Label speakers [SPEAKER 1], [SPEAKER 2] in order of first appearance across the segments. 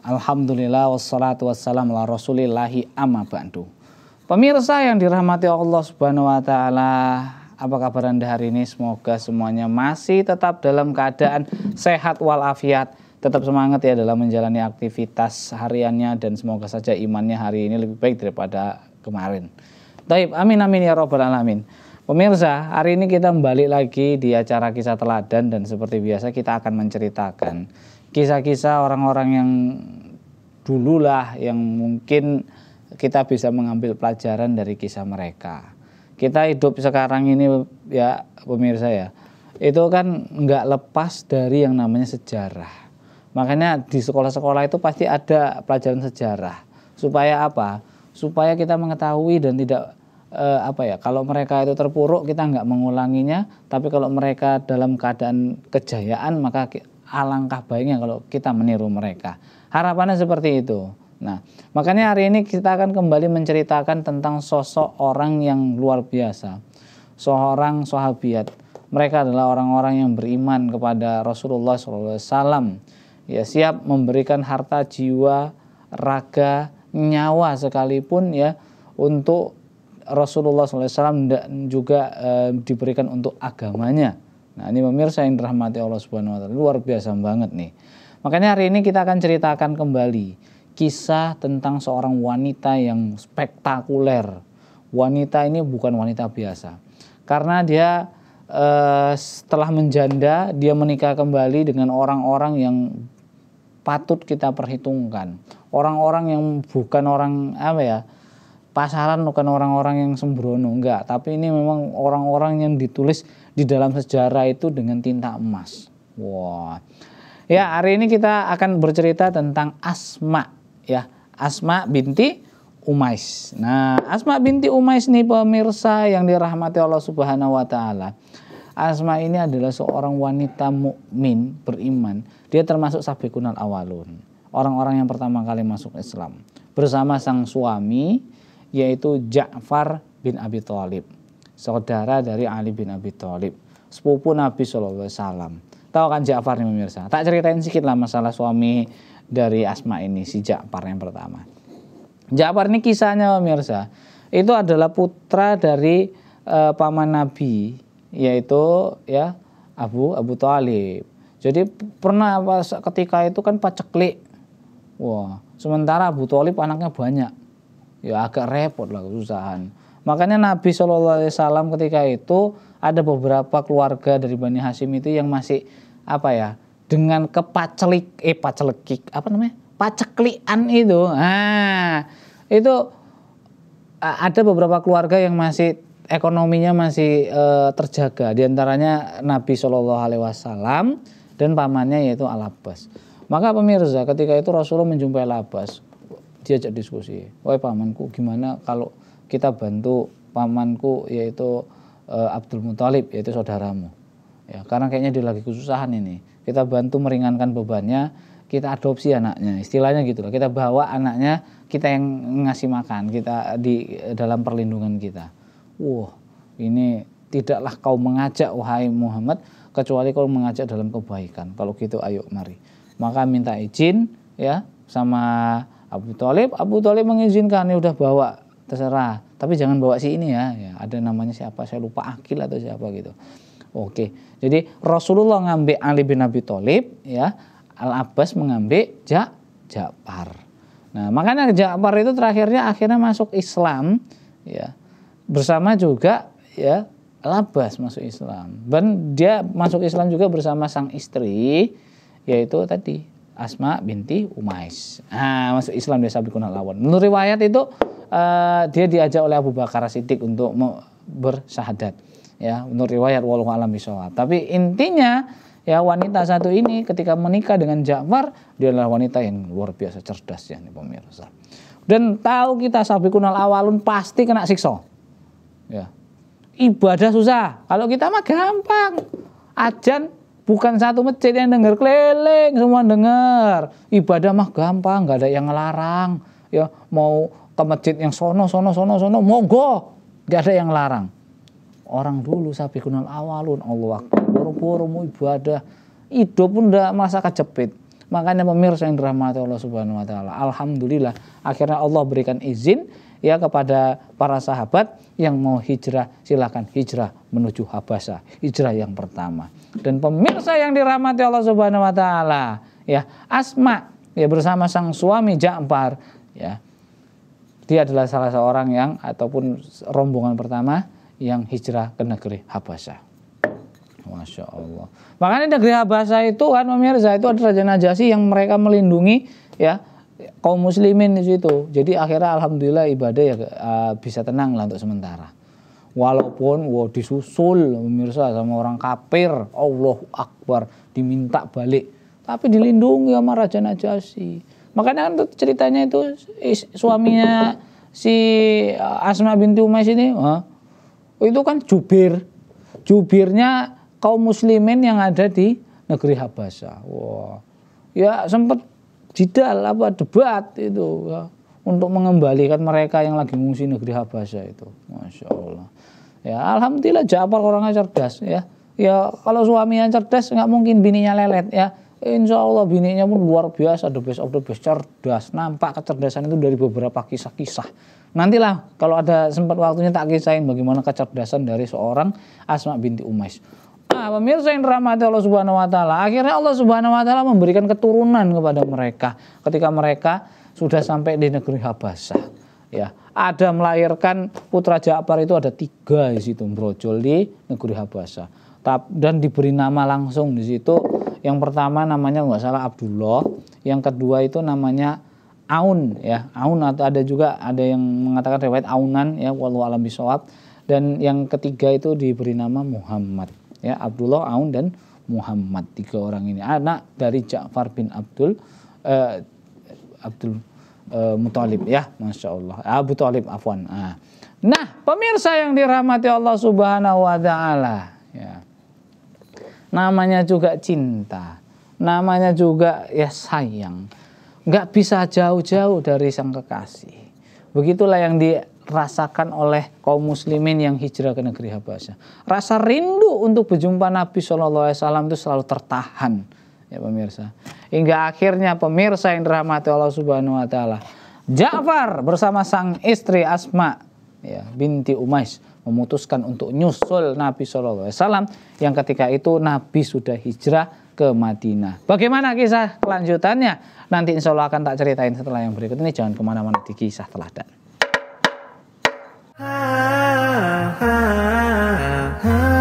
[SPEAKER 1] Alhamdulillah wassalatu wassalamu ala rasulillahi amma ba'du. Pemirsa yang dirahmati Allah subhanahu wa ta'ala apa kabar anda hari ini? Semoga semuanya masih tetap dalam keadaan sehat walafiat. Tetap semangat ya dalam menjalani aktivitas hariannya dan semoga saja imannya hari ini lebih baik daripada kemarin. Taib, amin amin ya robbal alamin. Pemirsa, hari ini kita kembali lagi di acara kisah teladan dan seperti biasa kita akan menceritakan kisah-kisah orang-orang yang dulu lah yang mungkin kita bisa mengambil pelajaran dari kisah mereka. Kita hidup sekarang ini ya pemirsa ya, itu kan nggak lepas dari yang namanya sejarah. Makanya di sekolah-sekolah itu pasti ada pelajaran sejarah. Supaya apa? Supaya kita mengetahui dan tidak eh, apa ya? Kalau mereka itu terpuruk kita nggak mengulanginya, tapi kalau mereka dalam keadaan kejayaan maka alangkah baiknya kalau kita meniru mereka. Harapannya seperti itu. Nah, makanya hari ini kita akan kembali menceritakan tentang sosok orang yang luar biasa. Seorang sahabiat. Mereka adalah orang-orang yang beriman kepada Rasulullah SAW. Ya, siap memberikan harta, jiwa, raga, nyawa sekalipun ya untuk Rasulullah SAW dan juga e, diberikan untuk agamanya Nah ini pemirsa yang dirahmati Allah Subhanahu Wa Taala luar biasa banget nih. Makanya hari ini kita akan ceritakan kembali kisah tentang seorang wanita yang spektakuler. Wanita ini bukan wanita biasa karena dia eh, setelah menjanda dia menikah kembali dengan orang-orang yang patut kita perhitungkan. Orang-orang yang bukan orang apa ya pasaran bukan orang-orang yang sembrono enggak, tapi ini memang orang-orang yang ditulis di dalam sejarah itu dengan tinta emas. Wah. Wow. Ya, hari ini kita akan bercerita tentang Asma ya. Asma binti Umais. Nah, Asma binti Umais nih pemirsa yang dirahmati Allah Subhanahu wa taala. Asma ini adalah seorang wanita mukmin beriman. Dia termasuk sabiqunal awalun, orang-orang yang pertama kali masuk Islam bersama sang suami yaitu Ja'far bin Abi Thalib saudara dari Ali bin Abi Thalib, sepupu Nabi Shallallahu Alaihi Wasallam. Tahu kan Ja'far nih pemirsa? Tak ceritain sedikit lah masalah suami dari Asma ini, si Ja'far yang pertama. Ja'far ini kisahnya pemirsa, itu adalah putra dari uh, paman Nabi, yaitu ya Abu Abu Thalib. Jadi pernah pas ketika itu kan paceklik. Wah, sementara Abu Thalib anaknya banyak. Ya agak repot lah kesusahan Makanya Nabi Shallallahu Alaihi Wasallam ketika itu ada beberapa keluarga dari Bani Hashim itu yang masih apa ya dengan kepacelik eh pacelekik apa namanya paceklian itu ah itu eh, ada beberapa keluarga yang masih ekonominya masih e, terjaga diantaranya Nabi Shallallahu Alaihi Wasallam dan pamannya yaitu Alabas. maka pemirsa ketika itu Rasulullah menjumpai Al diajak diskusi wah pamanku gimana kalau kita bantu pamanku yaitu uh, Abdul Muthalib yaitu saudaramu. Ya, karena kayaknya dia lagi kesusahan ini. Kita bantu meringankan bebannya, kita adopsi anaknya. Istilahnya gitu loh. Kita bawa anaknya, kita yang ngasih makan, kita eh, di eh, dalam perlindungan kita. Wah, ini tidaklah kau mengajak wahai Muhammad kecuali kau mengajak dalam kebaikan. Kalau gitu ayo mari. Maka minta izin ya sama Abu Talib. Abu Talib mengizinkan, ini udah bawa terserah tapi jangan bawa si ini ya, ya ada namanya siapa saya lupa akil atau siapa gitu oke jadi Rasulullah ngambil Ali bin Abi Thalib ya Al Abbas mengambil ja Ja'far nah makanya Ja'far itu terakhirnya akhirnya masuk Islam ya bersama juga ya Al Abbas masuk Islam dan dia masuk Islam juga bersama sang istri yaitu tadi Asma binti Umais. Nah, masuk Islam dia sabi kunal lawan. Menurut riwayat itu Eh, dia diajak oleh Abu Bakar Siddiq untuk bersahadat, ya untuk riwayat walau alam bisawab. Tapi intinya ya wanita satu ini ketika menikah dengan Ja'far dia adalah wanita yang luar biasa cerdas ya nih pemirsa. Dan tahu kita sapi kunal awalun pasti kena siksa. Ya. Ibadah susah. Kalau kita mah gampang. Ajan bukan satu masjid yang dengar keliling semua dengar. Ibadah mah gampang, nggak ada yang ngelarang. Ya mau ke masjid yang sono sono sono sono monggo gak ada yang larang orang dulu sapi kenal awalun Allah waktu boro-boro mau ibadah itu pun tidak masa kejepit makanya pemirsa yang dirahmati Allah subhanahu wa taala alhamdulillah akhirnya Allah berikan izin ya kepada para sahabat yang mau hijrah silahkan hijrah menuju Habasa hijrah yang pertama dan pemirsa yang dirahmati Allah Subhanahu Wa Taala ya Asma ya bersama sang suami Ja'far ya dia adalah salah seorang yang ataupun rombongan pertama yang hijrah ke negeri Habasyah. Masya Allah. Makanya negeri Habasyah itu kan pemirsa itu ada Raja Najasyi yang mereka melindungi ya kaum muslimin di situ. Jadi akhirnya alhamdulillah ibadah ya eh, bisa tenang lah untuk sementara. Walaupun wow, disusul pemirsa sama orang kafir, Allah Akbar diminta balik, tapi dilindungi sama Raja Najasyi Makanya kan ceritanya itu suaminya si eh, Asma binti Umais ini, huh? itu kan jubir. Jubirnya kaum muslimin yang ada di negeri Habasa. Wah. Ya sempat jidal apa debat itu ya, untuk mengembalikan mereka yang lagi mengungsi negeri Habasa itu. Masya Allah. Ya alhamdulillah Ja'far orangnya cerdas ya. Ya kalau suaminya cerdas nggak mungkin bininya lelet ya Insya Allah bininya pun luar biasa, the best of the best, cerdas. Nampak kecerdasan itu dari beberapa kisah-kisah. Nantilah kalau ada sempat waktunya tak kisahin bagaimana kecerdasan dari seorang Asma binti Umais. Nah, pemirsa yang dirahmati Allah Subhanahu wa taala, akhirnya Allah Subhanahu wa taala memberikan keturunan kepada mereka ketika mereka sudah sampai di negeri Habasah Ya, ada melahirkan putra Ja'far itu ada tiga di situ brojol di negeri Habasah dan diberi nama langsung di situ. Yang pertama namanya nggak salah Abdullah, yang kedua itu namanya Aun ya, Aun atau ada juga ada yang mengatakan riwayat Aunan ya wallahu alam bisawab dan yang ketiga itu diberi nama Muhammad ya Abdullah Aun dan Muhammad tiga orang ini anak dari Ja'far bin Abdul eh, Abdul eh, Muthalib ya masya Allah ah, Abu Talib afwan ah. nah pemirsa yang dirahmati Allah subhanahu wa taala ya namanya juga cinta, namanya juga ya sayang. Nggak bisa jauh-jauh dari sang kekasih. Begitulah yang dirasakan oleh kaum muslimin yang hijrah ke negeri Habasyah. Rasa rindu untuk berjumpa Nabi SAW itu selalu tertahan ya pemirsa. Hingga akhirnya pemirsa yang dirahmati Allah Subhanahu wa taala. Ja'far bersama sang istri Asma ya, binti Umais memutuskan untuk nyusul Nabi SAW yang ketika itu Nabi sudah hijrah ke Madinah. Bagaimana kisah kelanjutannya? Nanti insya Allah akan tak ceritain setelah yang berikut ini. Jangan kemana-mana di kisah teladan. Ha, ha, ha, ha.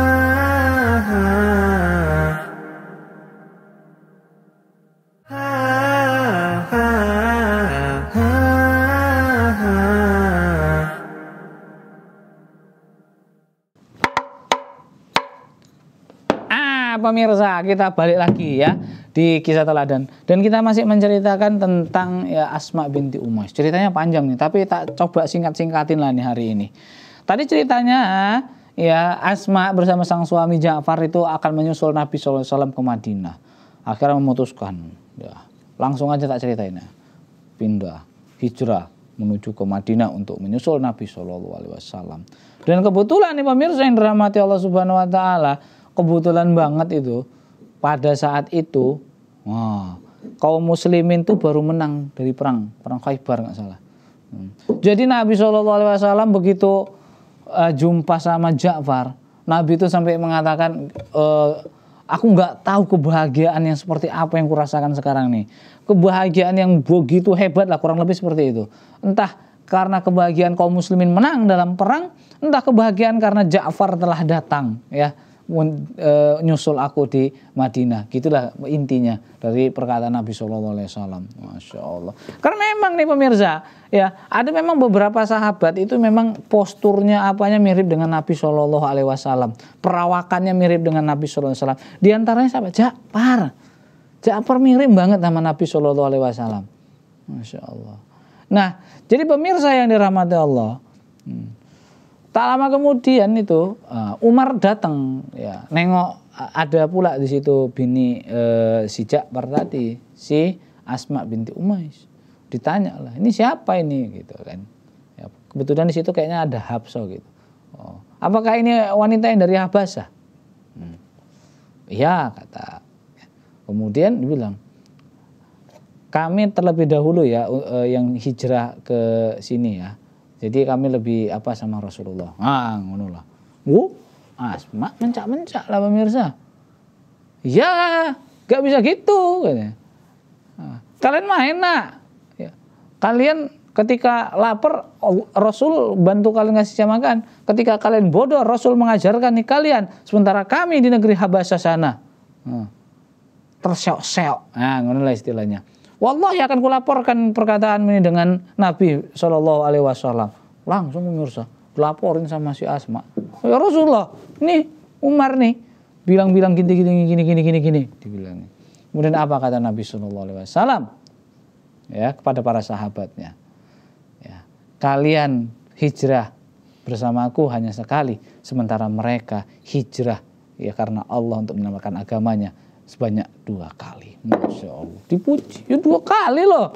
[SPEAKER 1] pemirsa, kita balik lagi ya di kisah teladan. Dan kita masih menceritakan tentang ya, Asma binti Umais. Ceritanya panjang nih, tapi tak coba singkat-singkatin lah nih hari ini. Tadi ceritanya ya Asma bersama sang suami Ja'far itu akan menyusul Nabi SAW ke Madinah. Akhirnya memutuskan, ya, langsung aja tak ceritain ya. Pindah, hijrah menuju ke Madinah untuk menyusul Nabi SAW. Dan kebetulan nih pemirsa yang dirahmati Allah Subhanahu Wa Taala, kebetulan banget itu pada saat itu wah, kaum muslimin tuh baru menang dari perang perang Khaybar nggak salah. Hmm. Jadi Nabi Shallallahu Alaihi Wasallam begitu uh, jumpa sama Ja'far, Nabi itu sampai mengatakan, e, aku nggak tahu kebahagiaan yang seperti apa yang kurasakan sekarang nih. Kebahagiaan yang begitu hebat lah, kurang lebih seperti itu. Entah karena kebahagiaan kaum muslimin menang dalam perang, entah kebahagiaan karena Ja'far telah datang, ya. E, nyusul aku di Madinah. Gitulah intinya dari perkataan Nabi Shallallahu Alaihi Wasallam. Masya Allah. Karena memang nih pemirsa, ya ada memang beberapa sahabat itu memang posturnya apanya mirip dengan Nabi Shallallahu Alaihi Wasallam, perawakannya mirip dengan Nabi Shallallahu Alaihi Wasallam. Di antaranya sahabat Ja'far, Ja'far mirip banget sama Nabi Shallallahu Alaihi Wasallam. Masya Allah. Nah, jadi pemirsa yang dirahmati Allah. Hmm. Tak lama kemudian itu uh, Umar datang ya, nengok ada pula di situ bini uh, si Ja'far tadi, si Asma binti Umais. Ditanya lah, ini siapa ini gitu kan. Ya, kebetulan di situ kayaknya ada Habsa gitu. Oh, apakah ini wanita yang dari Habasa hmm. Iya hmm. kata. Kemudian dibilang, kami terlebih dahulu ya eh, yang hijrah ke sini ya jadi kami lebih apa sama Rasulullah. Ah, ngono lah. Wo, oh, asma ah, mencak-mencak lah pemirsa. Ya, gak bisa gitu. Ah, kalian mah enak. Ya. Kalian ketika lapar Rasul bantu kalian ngasih makan. Ketika kalian bodoh Rasul mengajarkan nih kalian. Sementara kami di negeri Habasa sana. Hmm. Terseok-seok. Nah, ngono lah istilahnya. Wallahi akan kulaporkan perkataan ini dengan Nabi Shallallahu Alaihi Wasallam. Langsung pemirsa, laporin sama si Asma. Ya Rasulullah, nih Umar nih bilang-bilang gini gini gini gini gini gini dibilangnya. Kemudian apa kata Nabi Shallallahu Alaihi Wasallam? Ya kepada para sahabatnya. Ya, kalian hijrah bersamaku hanya sekali, sementara mereka hijrah ya karena Allah untuk menamakan agamanya sebanyak dua kali. Masya Allah. Dipuji. Ya dua kali loh.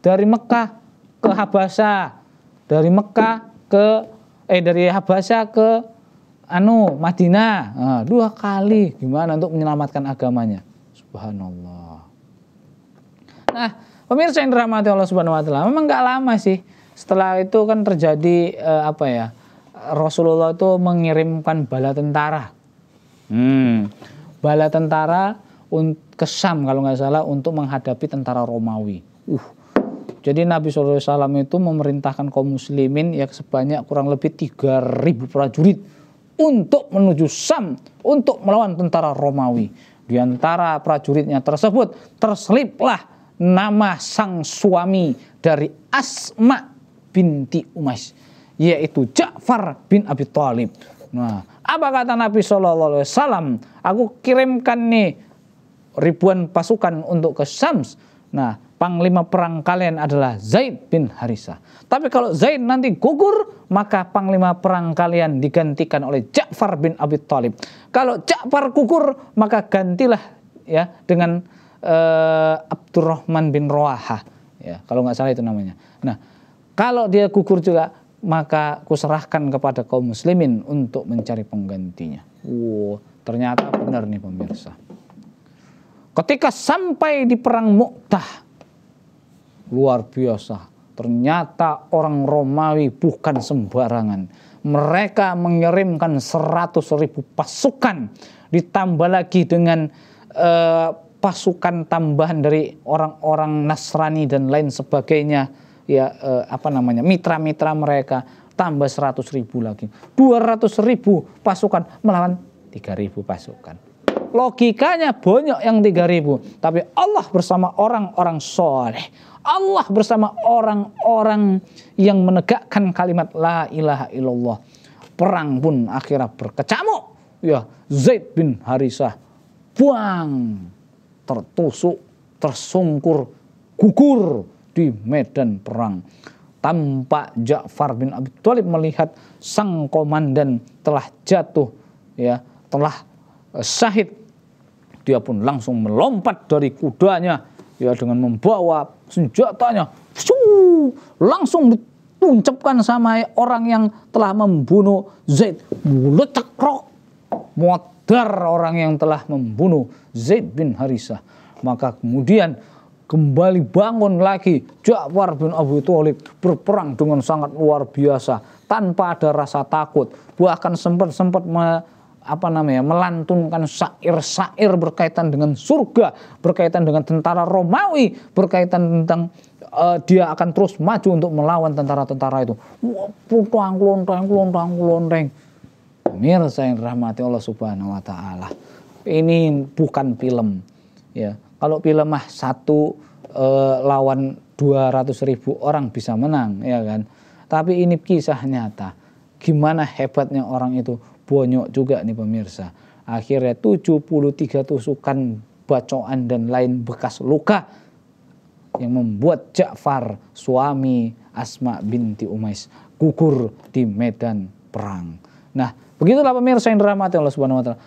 [SPEAKER 1] Dari Mekah ke Habasa. Dari Mekah ke, eh dari Habasa ke Anu, Madinah. Nah, dua kali. Gimana untuk menyelamatkan agamanya. Subhanallah. Nah, pemirsa yang dirahmati Allah Subhanahu wa taala, memang nggak lama sih. Setelah itu kan terjadi eh, apa ya? Rasulullah itu mengirimkan bala tentara. Hmm. Bala tentara ke Sam kalau nggak salah untuk menghadapi tentara Romawi. Uh. Jadi Nabi SAW itu memerintahkan kaum muslimin ya sebanyak kurang lebih 3000 prajurit untuk menuju Sam untuk melawan tentara Romawi. Di antara prajuritnya tersebut terseliplah nama sang suami dari Asma binti Umais yaitu Ja'far bin Abi Thalib. Nah, apa kata Nabi Shallallahu Alaihi Wasallam? Aku kirimkan nih ribuan pasukan untuk ke Syams. Nah, panglima perang kalian adalah Zaid bin Harisah. Tapi kalau Zaid nanti gugur, maka panglima perang kalian digantikan oleh Ja'far bin Abi Thalib. Kalau Ja'far gugur, maka gantilah ya dengan uh, Abdurrahman bin Roaha. Ya, kalau nggak salah itu namanya. Nah, kalau dia gugur juga, maka kuserahkan kepada kaum muslimin untuk mencari penggantinya. Wow, ternyata benar nih pemirsa. Ketika sampai di perang Mu'tah, luar biasa. Ternyata orang Romawi bukan sembarangan. Mereka mengirimkan 100 ribu pasukan ditambah lagi dengan uh, pasukan tambahan dari orang-orang Nasrani dan lain sebagainya ya uh, apa namanya mitra-mitra mereka tambah 100 ribu lagi 200 ribu pasukan melawan tiga ribu pasukan Logikanya banyak yang 3000, tapi Allah bersama orang-orang soleh. Allah bersama orang-orang yang menegakkan kalimat la ilaha illallah. Perang pun akhirnya berkecamuk. Ya, Zaid bin Harisah buang tertusuk, tersungkur, gugur di medan perang. Tampak Ja'far bin Abi Thalib melihat sang komandan telah jatuh ya, telah Eh, Sahid dia pun langsung melompat dari kudanya ya dengan membawa senjatanya langsung dituncapkan sama orang yang telah membunuh Zaid mulut cekrok muadar orang yang telah membunuh Zaid bin Harisah maka kemudian kembali bangun lagi Ja'far bin Abu Thalib berperang dengan sangat luar biasa tanpa ada rasa takut bahkan sempat-sempat apa namanya melantunkan syair-syair berkaitan dengan surga, berkaitan dengan tentara Romawi, berkaitan tentang uh, dia akan terus maju untuk melawan tentara-tentara itu. Lontang, lontang, lontang, lontang. Pemirsa yang dirahmati Allah Subhanahu wa taala. Ini bukan film ya. Kalau film mah satu uh, lawan 200 ribu orang bisa menang ya kan. Tapi ini kisah nyata. Gimana hebatnya orang itu bonyok juga nih pemirsa. Akhirnya 73 tusukan bacoan dan lain bekas luka yang membuat Ja'far suami Asma binti Umais gugur di medan perang. Nah, begitulah pemirsa yang dirahmati Allah Subhanahu wa taala.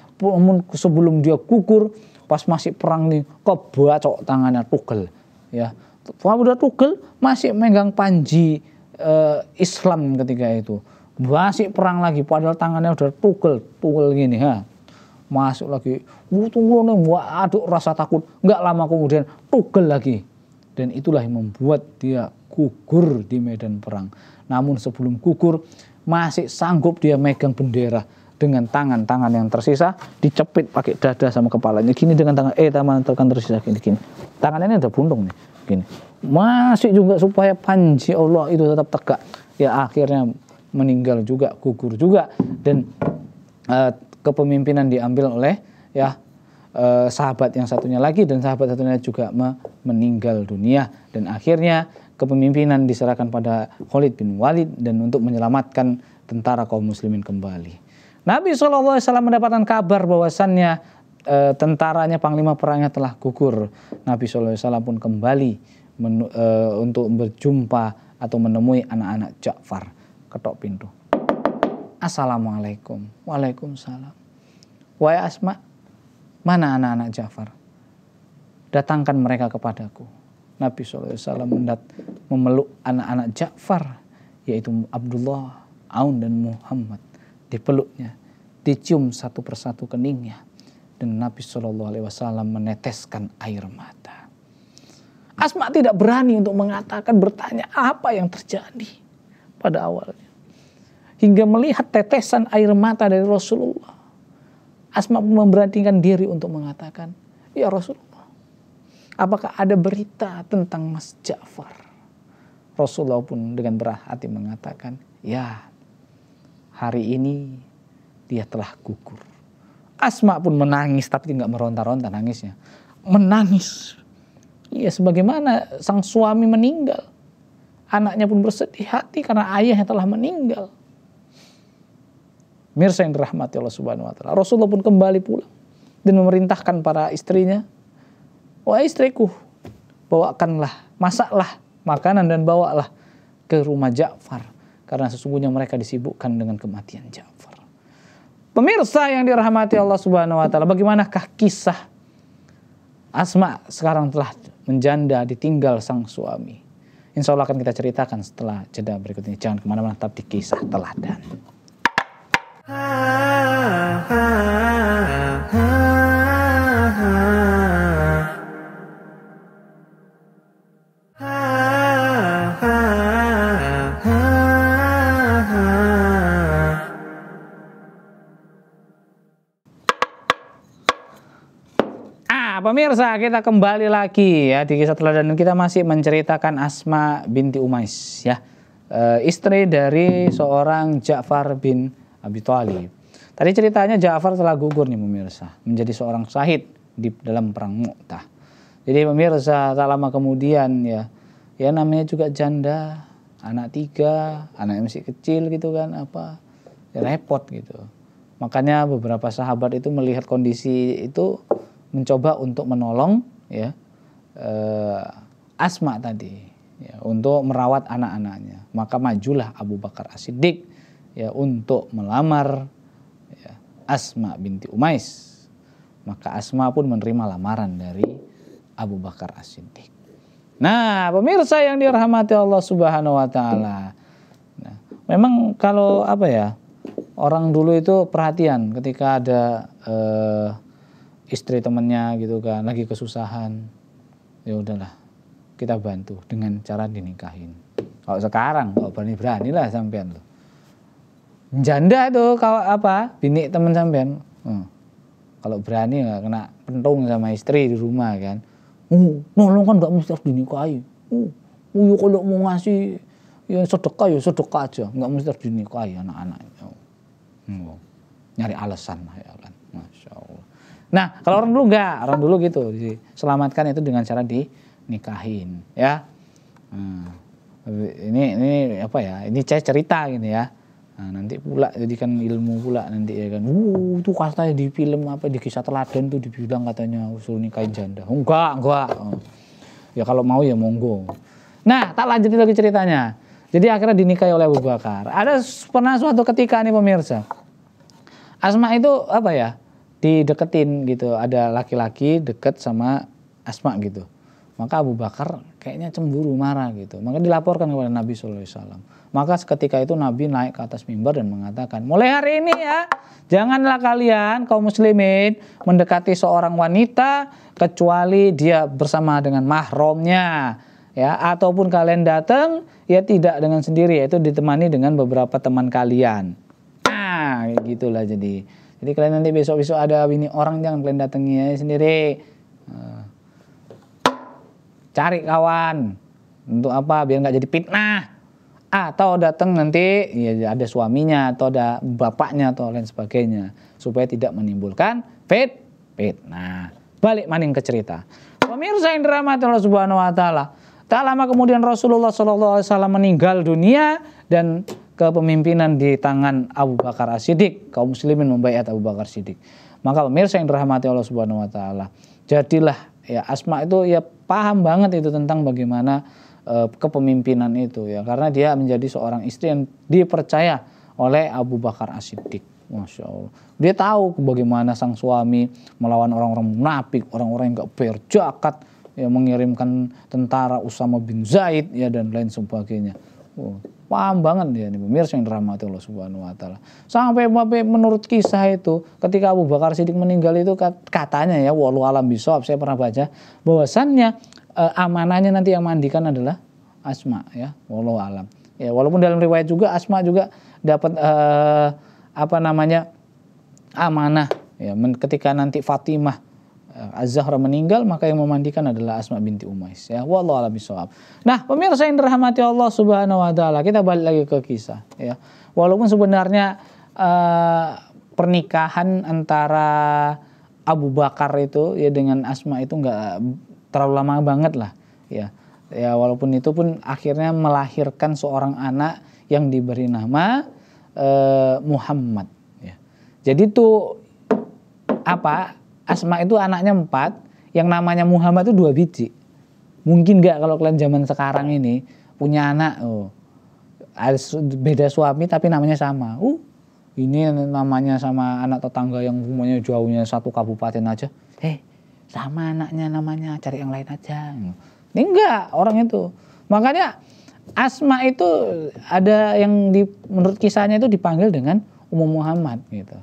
[SPEAKER 1] sebelum dia gugur pas masih perang nih kebacok tangannya tukel ya. Pemuda tugel masih megang panji uh, Islam ketika itu masih perang lagi padahal tangannya udah pukul pukul gini ha masuk lagi tunggu nih, aduk rasa takut nggak lama kemudian pukul lagi dan itulah yang membuat dia gugur di medan perang namun sebelum gugur masih sanggup dia megang bendera dengan tangan-tangan yang tersisa dicepit pakai dada sama kepalanya gini dengan tangan eh tangan tekan tersisa gini gini tangannya ini udah buntung nih gini masih juga supaya panji Allah itu tetap tegak ya akhirnya meninggal juga, gugur juga dan uh, kepemimpinan diambil oleh ya uh, sahabat yang satunya lagi dan sahabat satunya juga meninggal dunia dan akhirnya kepemimpinan diserahkan pada Khalid bin Walid dan untuk menyelamatkan tentara kaum muslimin kembali. Nabi SAW mendapatkan kabar bahwasannya e, tentaranya panglima perangnya telah gugur. Nabi SAW pun kembali men, e, untuk berjumpa atau menemui anak-anak Ja'far ketok pintu. Assalamualaikum. Waalaikumsalam. Wahai Asma, mana anak-anak Jafar? Datangkan mereka kepadaku. Nabi SAW mendat memeluk anak-anak Ja'far, yaitu Abdullah, Aun, dan Muhammad. Dipeluknya, dicium satu persatu keningnya. Dan Nabi SAW meneteskan air mata. Asma tidak berani untuk mengatakan bertanya apa yang terjadi pada awalnya. Hingga melihat tetesan air mata dari Rasulullah. Asma pun memberanikan diri untuk mengatakan, Ya Rasulullah, apakah ada berita tentang Mas Ja'far? Rasulullah pun dengan berat hati mengatakan, Ya, hari ini dia telah gugur. Asma pun menangis, tapi tidak meronta-ronta nangisnya. Menangis. Ya, sebagaimana sang suami meninggal Anaknya pun bersedih hati karena ayahnya telah meninggal. Mirsa yang dirahmati Allah Subhanahu wa taala. Rasulullah pun kembali pulang dan memerintahkan para istrinya, "Wahai istriku, bawakanlah, masaklah makanan dan bawalah ke rumah Ja'far karena sesungguhnya mereka disibukkan dengan kematian Ja'far." Pemirsa yang dirahmati Allah Subhanahu wa taala, bagaimanakah kisah Asma sekarang telah menjanda ditinggal sang suami. Insya Allah akan kita ceritakan setelah jeda berikut ini. Jangan kemana-mana, tetap di kisah teladan. Ah, ah, ah, ah. Pemirsa, kita kembali lagi ya di kisah teladan kita masih menceritakan Asma binti Umais ya. E, istri dari seorang Ja'far bin Abi Thalib. Tadi ceritanya Ja'far telah gugur nih pemirsa, menjadi seorang syahid di dalam perang Mu'tah. Jadi pemirsa, tak lama kemudian ya, ya namanya juga janda, anak tiga, anak masih kecil gitu kan apa. Ya repot gitu. Makanya beberapa sahabat itu melihat kondisi itu mencoba untuk menolong ya eh, Asma tadi ya, untuk merawat anak-anaknya. Maka majulah Abu Bakar As-Siddiq ya untuk melamar ya, Asma binti Umais. Maka Asma pun menerima lamaran dari Abu Bakar As-Siddiq. Nah, pemirsa yang dirahmati Allah Subhanahu wa taala. Nah, memang kalau apa ya? Orang dulu itu perhatian ketika ada eh, istri temennya gitu kan lagi kesusahan ya udahlah kita bantu dengan cara dinikahin kalau sekarang kalau berani berani lah sampean tuh janda tuh kau apa bini temen sampean hmm. kalau berani nggak kena pentung sama istri di rumah kan uh nolong kan nggak mesti harus dinikahi uh uh ya kalau mau ngasih ya sedekah ya sedekah aja nggak mesti harus dinikahi anak anaknya hmm. nyari alasan ya kan Nah, kalau orang dulu enggak, orang dulu gitu diselamatkan itu dengan cara dinikahin, ya. Hmm. Ini ini apa ya? Ini saya cerita gini ya. Nah, nanti pula jadikan ilmu pula nanti ya kan. Uh, tuh katanya di film apa di kisah teladan tuh dibilang katanya usul nikahin janda. Enggak, enggak. Oh. Ya kalau mau ya monggo. Nah, tak lanjutin lagi ceritanya. Jadi akhirnya dinikahi oleh Abu Bakar. Ada pernah suatu ketika nih pemirsa. Asma itu apa ya? dideketin gitu ada laki-laki deket sama Asma gitu maka Abu Bakar kayaknya cemburu marah gitu maka dilaporkan kepada Nabi Shallallahu Alaihi Wasallam maka seketika itu Nabi naik ke atas mimbar dan mengatakan mulai hari ini ya janganlah kalian kaum muslimin mendekati seorang wanita kecuali dia bersama dengan mahromnya ya ataupun kalian datang ya tidak dengan sendiri yaitu ditemani dengan beberapa teman kalian nah gitulah jadi jadi kalian nanti besok-besok ada ini orang jangan kalian datangi ya sendiri. Eh, cari kawan. Untuk apa? Biar nggak jadi fitnah. Atau datang nanti ya ada suaminya atau ada bapaknya atau lain sebagainya supaya tidak menimbulkan fit fitnah. Balik maning ke cerita. Pemirsa yang Allah Subhanahu wa taala. Tak lama kemudian Rasulullah SAW meninggal dunia dan kepemimpinan di tangan Abu Bakar As-Siddiq, kaum muslimin membayar Abu Bakar Siddiq. Maka pemirsa yang dirahmati Allah Subhanahu wa taala, jadilah ya Asma itu ya paham banget itu tentang bagaimana e, kepemimpinan itu ya karena dia menjadi seorang istri yang dipercaya oleh Abu Bakar As-Siddiq. Masya Allah. Dia tahu bagaimana sang suami melawan orang-orang munafik, orang-orang yang gak berjakat, yang mengirimkan tentara Usama bin Zaid ya dan lain sebagainya. Oh, paham banget ya nih pemirsa yang dirahmati Allah Subhanahu wa taala. Sampai sampai menurut kisah itu ketika Abu Bakar Siddiq meninggal itu katanya ya walau alam bisawab saya pernah baca bahwasannya eh, amanahnya nanti yang mandikan adalah Asma ya walau alam. Ya walaupun dalam riwayat juga Asma juga dapat eh, apa namanya amanah ya ketika nanti Fatimah Eh, Az-Zahra meninggal maka yang memandikan adalah Asma binti Umais ya wallahu alam bisawab. Nah, pemirsa yang dirahmati Allah Subhanahu wa taala, kita balik lagi ke kisah ya. Walaupun sebenarnya uh, pernikahan antara Abu Bakar itu ya dengan Asma itu enggak terlalu lama banget lah ya. Ya walaupun itu pun akhirnya melahirkan seorang anak yang diberi nama uh, Muhammad ya. Jadi tuh apa Asma itu anaknya empat, yang namanya Muhammad itu dua biji. Mungkin nggak kalau kalian zaman sekarang ini punya anak, oh, beda suami tapi namanya sama. Uh, ini namanya sama anak tetangga yang rumahnya jauhnya satu kabupaten aja. Hei, eh, sama anaknya namanya, cari yang lain aja. Ini enggak orang itu. Makanya Asma itu ada yang di, menurut kisahnya itu dipanggil dengan Umum Muhammad gitu.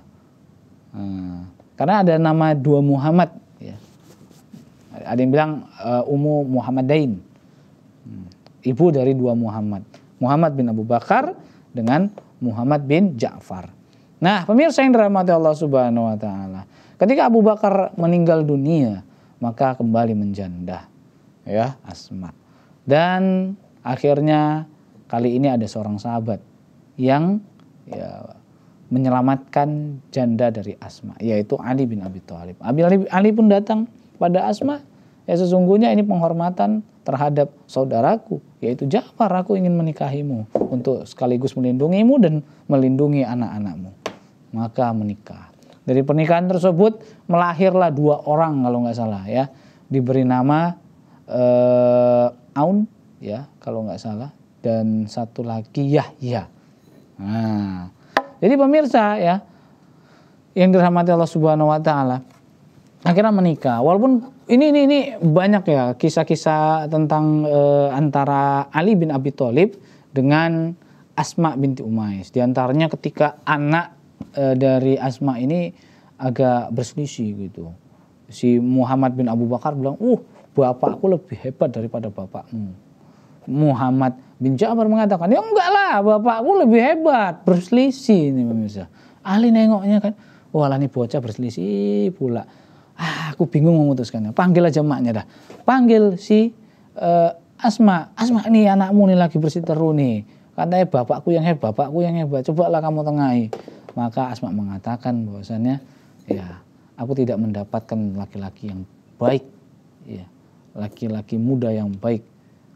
[SPEAKER 1] Hmm. Karena ada nama dua Muhammad. Ya. Ada yang bilang uh, Ummu Muhammadain. Hmm. Ibu dari dua Muhammad. Muhammad bin Abu Bakar dengan Muhammad bin Ja'far. Nah, pemirsa yang dirahmati Allah Subhanahu wa taala. Ketika Abu Bakar meninggal dunia, maka kembali menjanda ya Asma. Dan akhirnya kali ini ada seorang sahabat yang ya, menyelamatkan janda dari Asma, yaitu Ali bin Abi Thalib. Ali, Ali pun datang pada Asma, ya sesungguhnya ini penghormatan terhadap saudaraku, yaitu Ja'far, aku ingin menikahimu untuk sekaligus melindungimu dan melindungi anak-anakmu. Maka menikah. Dari pernikahan tersebut melahirlah dua orang kalau nggak salah ya, diberi nama eh, Aun ya kalau nggak salah dan satu lagi Yahya. Nah, jadi pemirsa ya yang dirahmati Allah Subhanahu wa taala akhirnya menikah. Walaupun ini ini ini banyak ya kisah-kisah tentang e, antara Ali bin Abi Thalib dengan Asma binti Umais. Di antaranya ketika anak e, dari Asma ini agak berselisih gitu. Si Muhammad bin Abu Bakar bilang, "Uh, bapakku lebih hebat daripada bapakmu." Muhammad bin Ja'far mengatakan, ya enggak lah, bapakku lebih hebat, berselisih ini pemirsa. Ali nengoknya kan, walah oh, ini bocah berselisih pula. Ah, aku bingung memutuskannya. Panggil aja emaknya dah. Panggil si uh, Asma. Asma ini anakmu nih lagi berseteru nih. Katanya bapakku yang hebat, bapakku yang hebat. Coba lah kamu tengahi. Maka Asma mengatakan bahwasannya, ya aku tidak mendapatkan laki-laki yang baik. Ya, laki-laki muda yang baik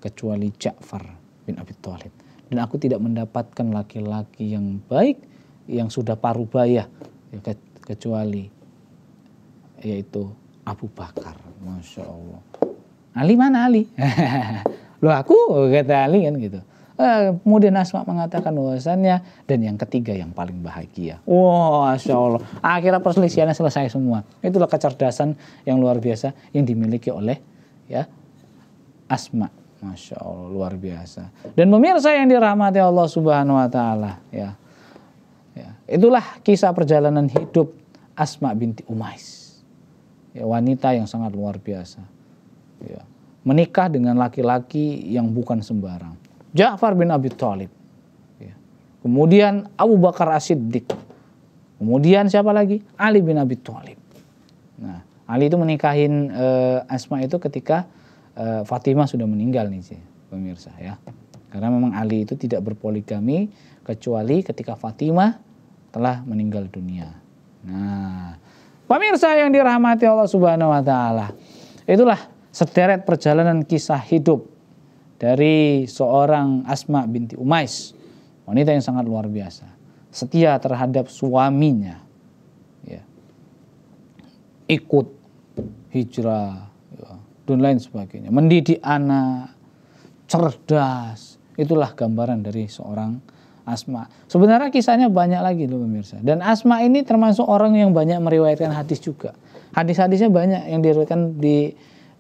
[SPEAKER 1] kecuali Ja'far bin Abi Thalib dan aku tidak mendapatkan laki-laki yang baik yang sudah parubaya ya, ke, kecuali yaitu Abu Bakar Masya Allah Ali mana Ali lo aku kata Ali kan gitu Uh, kemudian Asma mengatakan bahwasannya dan yang ketiga yang paling bahagia. Wah, wow, Masya Allah. Akhirnya perselisihannya selesai semua. Itulah kecerdasan yang luar biasa yang dimiliki oleh ya Asma Masya Allah, luar biasa. Dan pemirsa yang dirahmati Allah Subhanahu wa Ta'ala, ya. ya. Itulah kisah perjalanan hidup Asma binti Umais. Ya, wanita yang sangat luar biasa. Ya. Menikah dengan laki-laki yang bukan sembarang. Ja'far bin Abi Thalib. Ya. Kemudian Abu Bakar As-Siddiq. Kemudian siapa lagi? Ali bin Abi Thalib. Nah, Ali itu menikahin uh, Asma itu ketika uh, Fatimah sudah meninggal nih sih pemirsa ya. Karena memang Ali itu tidak berpoligami kecuali ketika Fatimah telah meninggal dunia. Nah, pemirsa yang dirahmati Allah Subhanahu wa taala. Itulah sederet perjalanan kisah hidup dari seorang Asma binti Umais, wanita yang sangat luar biasa, setia terhadap suaminya. Ya. Ikut hijrah dan lain sebagainya. Mendidik anak, cerdas, itulah gambaran dari seorang Asma. Sebenarnya kisahnya banyak lagi loh pemirsa. Dan Asma ini termasuk orang yang banyak meriwayatkan hadis juga. Hadis-hadisnya banyak yang diriwayatkan di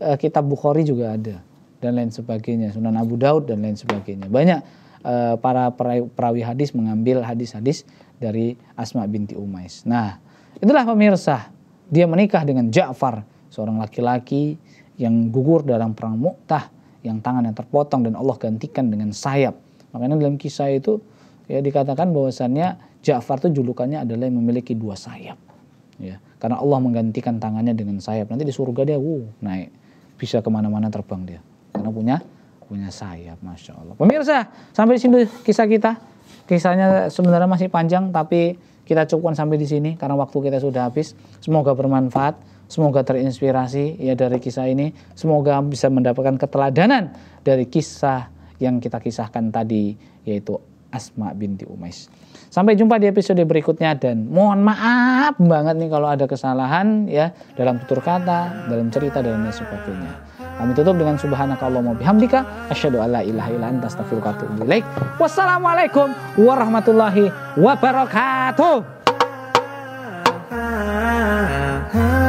[SPEAKER 1] uh, kitab Bukhari juga ada dan lain sebagainya, Sunan Abu Daud dan lain sebagainya. Banyak uh, para perawi hadis mengambil hadis-hadis dari Asma binti Umais. Nah, itulah pemirsa. Dia menikah dengan Ja'far, seorang laki-laki yang gugur dalam perang Mu'tah yang tangan yang terpotong dan Allah gantikan dengan sayap. Makanya dalam kisah itu ya dikatakan bahwasannya Ja'far itu julukannya adalah yang memiliki dua sayap. Ya, karena Allah menggantikan tangannya dengan sayap. Nanti di surga dia wuh, naik bisa kemana-mana terbang dia karena punya punya sayap masya Allah pemirsa sampai di sini kisah kita kisahnya sebenarnya masih panjang tapi kita cukupkan sampai di sini karena waktu kita sudah habis semoga bermanfaat Semoga terinspirasi ya dari kisah ini. Semoga bisa mendapatkan keteladanan dari kisah yang kita kisahkan tadi yaitu Asma binti Umais. Sampai jumpa di episode berikutnya dan mohon maaf banget nih kalau ada kesalahan ya dalam tutur kata, dalam cerita dan lain sebagainya. Kami tutup dengan subhanakallahumma bihamdika asyhadu alla ilaha illa anta astaghfiruka wa Wassalamualaikum warahmatullahi wabarakatuh. Ah, ah, ah,